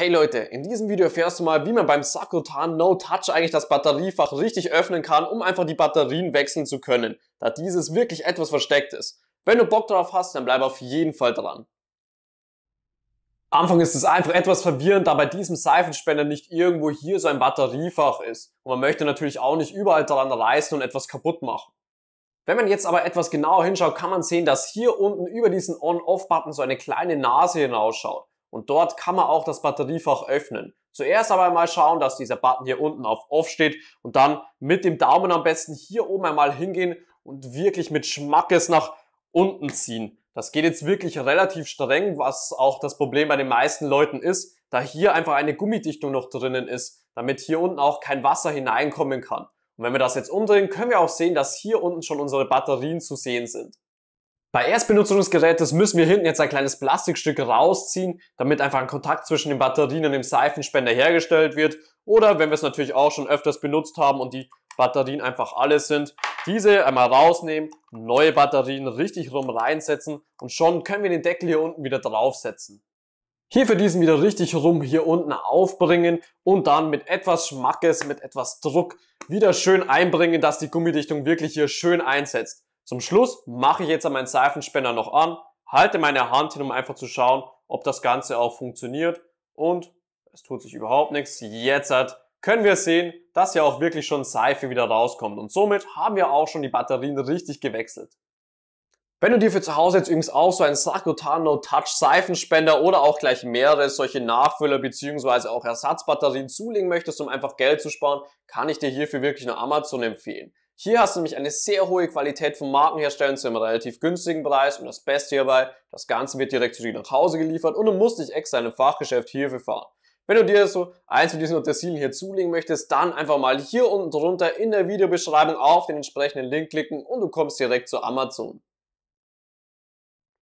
Hey Leute, in diesem Video erfährst du mal, wie man beim Sakutan No Touch eigentlich das Batteriefach richtig öffnen kann, um einfach die Batterien wechseln zu können, da dieses wirklich etwas versteckt ist. Wenn du Bock drauf hast, dann bleib auf jeden Fall dran. Am Anfang ist es einfach etwas verwirrend, da bei diesem Seifenspender nicht irgendwo hier so ein Batteriefach ist. Und man möchte natürlich auch nicht überall daran reißen und etwas kaputt machen. Wenn man jetzt aber etwas genauer hinschaut, kann man sehen, dass hier unten über diesen On-Off-Button so eine kleine Nase hinausschaut. Und dort kann man auch das Batteriefach öffnen. Zuerst aber einmal schauen, dass dieser Button hier unten auf Off steht und dann mit dem Daumen am besten hier oben einmal hingehen und wirklich mit Schmackes nach unten ziehen. Das geht jetzt wirklich relativ streng, was auch das Problem bei den meisten Leuten ist, da hier einfach eine Gummidichtung noch drinnen ist, damit hier unten auch kein Wasser hineinkommen kann. Und wenn wir das jetzt umdrehen, können wir auch sehen, dass hier unten schon unsere Batterien zu sehen sind. Bei Erstbenutzung des Gerätes müssen wir hinten jetzt ein kleines Plastikstück rausziehen, damit einfach ein Kontakt zwischen den Batterien und dem Seifenspender hergestellt wird. Oder wenn wir es natürlich auch schon öfters benutzt haben und die Batterien einfach alles sind, diese einmal rausnehmen, neue Batterien richtig rum reinsetzen und schon können wir den Deckel hier unten wieder draufsetzen. Hierfür diesen wieder richtig rum hier unten aufbringen und dann mit etwas Schmackes, mit etwas Druck wieder schön einbringen, dass die Gummidichtung wirklich hier schön einsetzt. Zum Schluss mache ich jetzt an meinen Seifenspender noch an, halte meine Hand hin, um einfach zu schauen, ob das Ganze auch funktioniert und es tut sich überhaupt nichts. Jetzt können wir sehen, dass ja auch wirklich schon Seife wieder rauskommt und somit haben wir auch schon die Batterien richtig gewechselt. Wenn du dir für zu Hause jetzt übrigens auch so einen Sakutan No Touch Seifenspender oder auch gleich mehrere solche Nachfüller beziehungsweise auch Ersatzbatterien zulegen möchtest, um einfach Geld zu sparen, kann ich dir hierfür wirklich nur Amazon empfehlen. Hier hast du nämlich eine sehr hohe Qualität von Markenherstellern zu einem relativ günstigen Preis und das Beste hierbei, das Ganze wird direkt zu dir nach Hause geliefert und du musst nicht extra in einem Fachgeschäft hierfür fahren. Wenn du dir so eins von diesen Utensilien hier zulegen möchtest, dann einfach mal hier unten drunter in der Videobeschreibung auf den entsprechenden Link klicken und du kommst direkt zu Amazon.